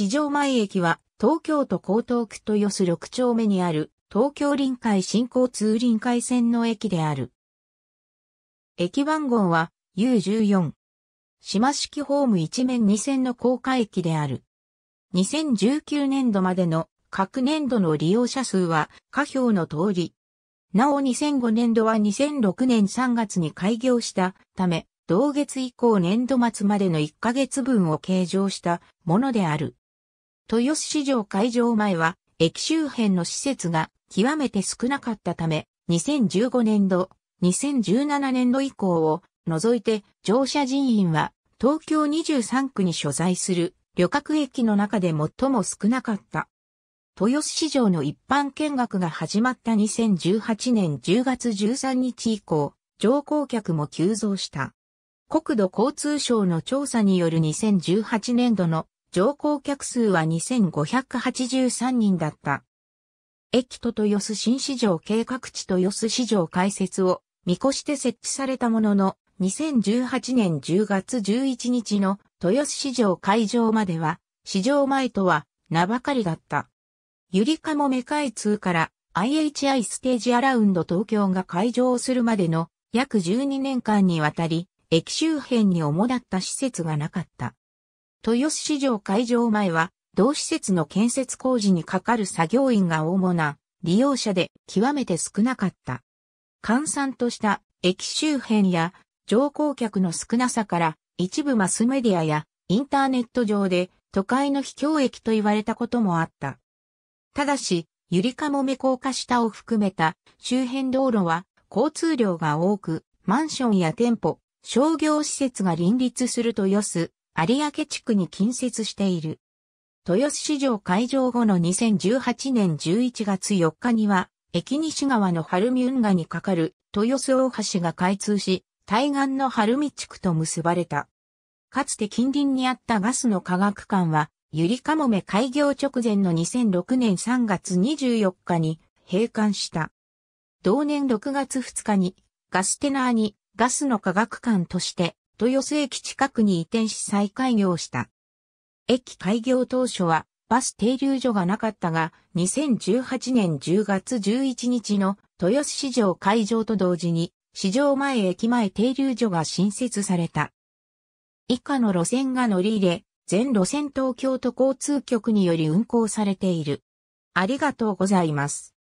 四条前駅は東京都江東区豊洲6丁目にある東京臨海新交通臨海線の駅である。駅番号は U14。島式ホーム一面2線の高架駅である。2019年度までの各年度の利用者数は下表の通り。なお2005年度は2006年3月に開業したため、同月以降年度末までの1ヶ月分を計上したものである。豊洲市場会場前は、駅周辺の施設が極めて少なかったため、2015年度、2017年度以降を除いて乗車人員は東京23区に所在する旅客駅の中で最も少なかった。豊洲市場の一般見学が始まった2018年10月13日以降、乗降客も急増した。国土交通省の調査による2018年度の乗降客数は2583人だった。駅と豊洲新市場計画地豊洲市場開設を見越して設置されたものの、2018年10月11日の豊洲市場会場までは、市場前とは名ばかりだった。ゆりかもめ開通から IHI ステージアラウンド東京が開場するまでの約12年間にわたり、駅周辺に主だった施設がなかった。豊洲市場会場前は、同施設の建設工事にかかる作業員が主な利用者で極めて少なかった。閑散とした駅周辺や乗降客の少なさから一部マスメディアやインターネット上で都会の秘境駅と言われたこともあった。ただし、ゆりかもめ高架下を含めた周辺道路は交通量が多く、マンションや店舗、商業施設が林立する豊洲有明地区に近接している。豊洲市場開場後の2018年11月4日には、駅西川の晴海運河に架かる豊洲大橋が開通し、対岸の晴海地区と結ばれた。かつて近隣にあったガスの科学館は、ゆりかもめ開業直前の2006年3月24日に閉館した。同年6月2日にガステナーにガスの科学館として豊洲駅近くに移転し再開業した。駅開業当初はバス停留所がなかったが、2018年10月11日の豊洲市場開場と同時に、市場前駅前停留所が新設された。以下の路線が乗り入れ、全路線東京都交通局により運行されている。ありがとうございます。